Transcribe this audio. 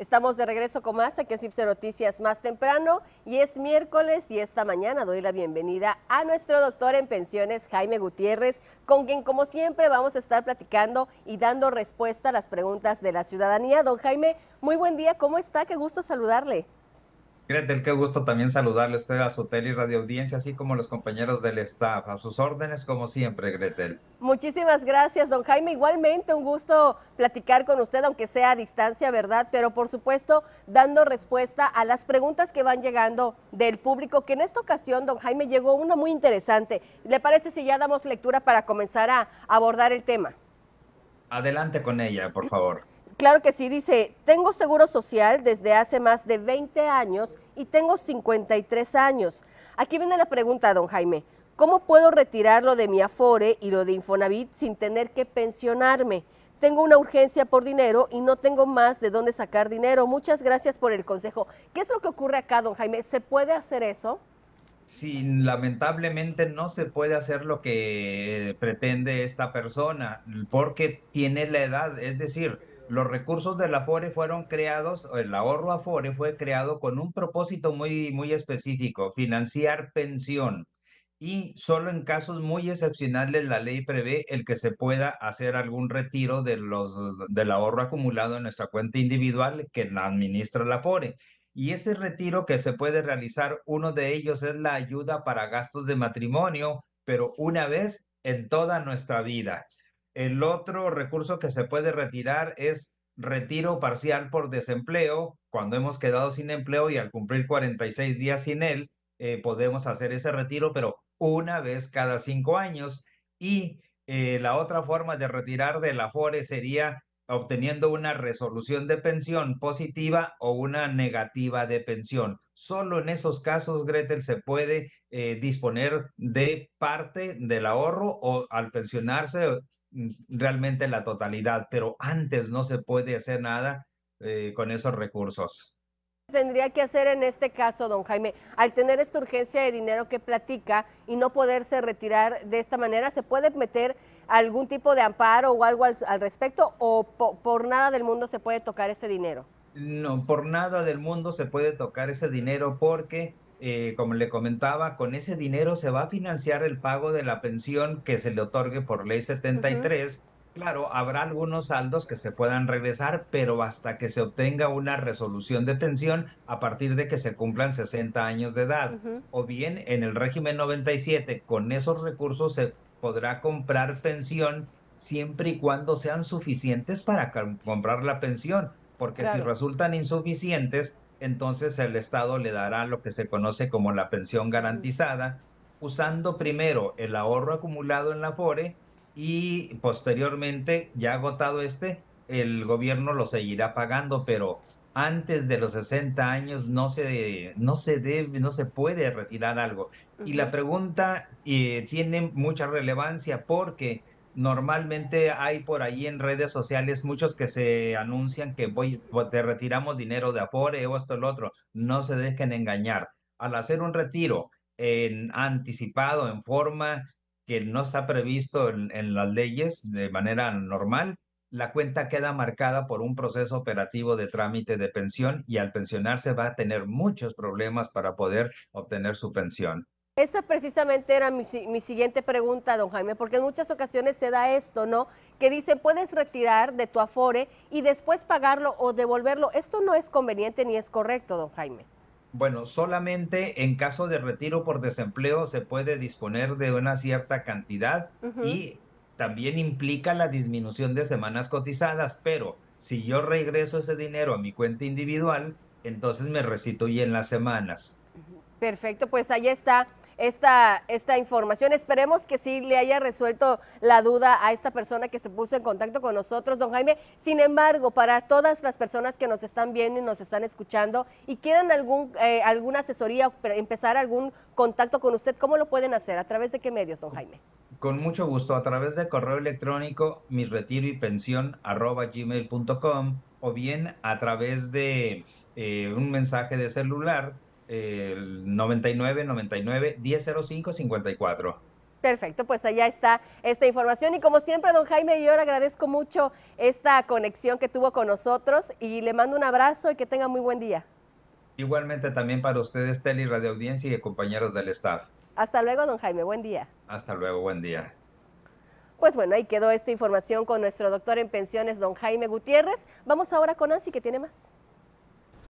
Estamos de regreso con más aquí en Cipse Noticias más temprano y es miércoles y esta mañana doy la bienvenida a nuestro doctor en pensiones Jaime Gutiérrez, con quien como siempre vamos a estar platicando y dando respuesta a las preguntas de la ciudadanía. Don Jaime, muy buen día, ¿cómo está? Qué gusto saludarle. Gretel, qué gusto también saludarle a usted a su tele y radio audiencia, así como los compañeros del staff. A sus órdenes, como siempre, Gretel. Muchísimas gracias, don Jaime. Igualmente, un gusto platicar con usted, aunque sea a distancia, ¿verdad? Pero por supuesto, dando respuesta a las preguntas que van llegando del público, que en esta ocasión, don Jaime, llegó una muy interesante. ¿Le parece si ya damos lectura para comenzar a abordar el tema? Adelante con ella, por favor. Claro que sí, dice, tengo seguro social desde hace más de 20 años y tengo 53 años. Aquí viene la pregunta, don Jaime, ¿cómo puedo retirarlo de mi Afore y lo de Infonavit sin tener que pensionarme? Tengo una urgencia por dinero y no tengo más de dónde sacar dinero. Muchas gracias por el consejo. ¿Qué es lo que ocurre acá, don Jaime? ¿Se puede hacer eso? Sí, lamentablemente no se puede hacer lo que pretende esta persona porque tiene la edad, es decir, los recursos del Afore fueron creados, el ahorro Afore fue creado con un propósito muy, muy específico, financiar pensión. Y solo en casos muy excepcionales la ley prevé el que se pueda hacer algún retiro de los, del ahorro acumulado en nuestra cuenta individual que la administra la Afore. Y ese retiro que se puede realizar, uno de ellos es la ayuda para gastos de matrimonio, pero una vez en toda nuestra vida. El otro recurso que se puede retirar es retiro parcial por desempleo. Cuando hemos quedado sin empleo y al cumplir 46 días sin él, eh, podemos hacer ese retiro, pero una vez cada cinco años. Y eh, la otra forma de retirar del Afore sería obteniendo una resolución de pensión positiva o una negativa de pensión. Solo en esos casos, Gretel, se puede eh, disponer de parte del ahorro o al pensionarse Mm, realmente la totalidad, pero antes no se puede hacer nada eh, con esos recursos. Tendría que hacer en este caso, don Jaime, al tener esta urgencia de dinero que platica y no poderse retirar de esta manera, ¿se puede meter algún tipo de amparo o algo al, respecto o por nada del mundo se puede tocar ese dinero? No, por nada del mundo se puede tocar ese dinero porque eh, como le comentaba, con ese dinero se va a financiar el pago de la pensión que se le otorgue por ley 73. Claro, habrá algunos saldos que se puedan regresar, pero hasta que se obtenga una resolución de pensión a partir de que se cumplan 60 años de edad. O bien en el régimen 97, con esos recursos se podrá comprar pensión siempre y cuando sean suficientes para comprar la pensión, porque si resultan insuficientes, entonces el Estado le dará lo que se conoce como la pensión garantizada, usando primero el ahorro acumulado en la FORE y posteriormente, ya agotado este, el gobierno lo seguirá pagando, pero antes de los 60 años no se, no se debe, no se puede retirar algo. Y la pregunta eh, tiene mucha relevancia porque normalmente hay por ahí en redes sociales muchos que se anuncian que voy, pues, te retiramos dinero de Afore o esto, el otro. No se dejen engañar. Al hacer un retiro anticipado, en forma que no está previsto en las leyes de manera normal, la cuenta queda marcada por un proceso operativo de trámite de pensión y al pensionarse va a tener muchos problemas para poder obtener su pensión. Esa precisamente era mi, siguiente pregunta, don Jaime, porque en muchas ocasiones se da esto, ¿no? Que dicen, puedes retirar de tu afore y después pagarlo o devolverlo. Esto no es conveniente ni es correcto, don Jaime. Bueno, solamente en caso de retiro por desempleo se puede disponer de una cierta cantidad y también implica la disminución de semanas cotizadas, pero si yo regreso ese dinero a mi cuenta individual, entonces me en las semanas. Perfecto, pues ahí está esta, esta información. Esperemos que sí le haya resuelto la duda a esta persona que se puso en contacto con nosotros, don Jaime. Sin embargo, para todas las personas que nos están viendo y nos están escuchando y quieran algún, eh, alguna asesoría, empezar algún contacto con usted, ¿cómo lo pueden hacer? ¿A través de qué medios, don Jaime? Con mucho gusto, a través de correo electrónico, mi retiro y pensión arroba gmail.com o bien a través de eh, un mensaje de celular el 99 99 1005 54. Perfecto, pues allá está esta información. Y como siempre, don Jaime, yo le agradezco mucho esta conexión que tuvo con nosotros y le mando un abrazo y que tenga muy buen día. Igualmente también para ustedes, Tele y Radio Audiencia y compañeros del staff. Hasta luego, don Jaime, buen día. Hasta luego, buen día. Pues bueno, ahí quedó esta información con nuestro doctor en pensiones, don Jaime Gutiérrez. Vamos ahora con Nancy, que tiene más.